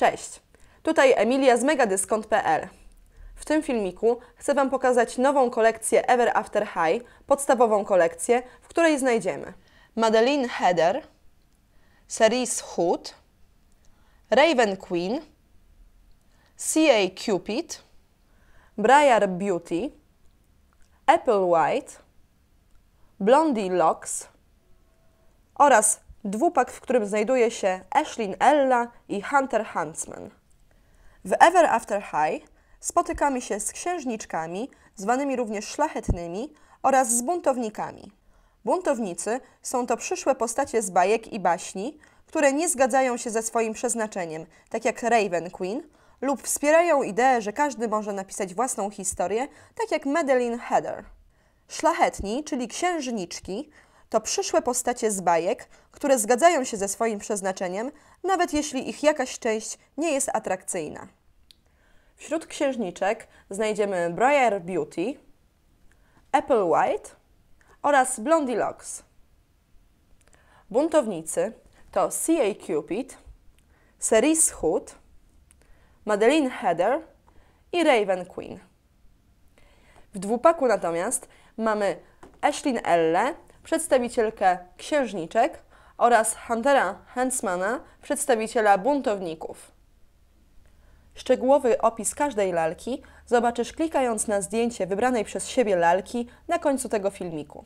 Cześć, tutaj Emilia z megadyskont.pl. W tym filmiku chcę Wam pokazać nową kolekcję Ever After High, podstawową kolekcję, w której znajdziemy Madeline Heather, Cerise Hood, Raven Queen, CA Cupid, Briar Beauty, Apple White, Blondie Locks oraz dwupak, w którym znajduje się Ashlyn Ella i Hunter Huntsman. W Ever After High spotykamy się z księżniczkami, zwanymi również szlachetnymi, oraz z buntownikami. Buntownicy są to przyszłe postacie z bajek i baśni, które nie zgadzają się ze swoim przeznaczeniem, tak jak Raven Queen, lub wspierają ideę, że każdy może napisać własną historię, tak jak Madeline Heather. Szlachetni, czyli księżniczki, to przyszłe postacie z bajek, które zgadzają się ze swoim przeznaczeniem, nawet jeśli ich jakaś część nie jest atrakcyjna. Wśród księżniczek znajdziemy Briar Beauty, Apple White oraz Blondie Locks. Buntownicy to C.A. Cupid, Cerise Hood, Madeline Heather i Raven Queen. W dwupaku natomiast mamy Ashlyn Elle, przedstawicielkę księżniczek oraz Huntera Hensmana, przedstawiciela buntowników. Szczegółowy opis każdej lalki zobaczysz klikając na zdjęcie wybranej przez siebie lalki na końcu tego filmiku.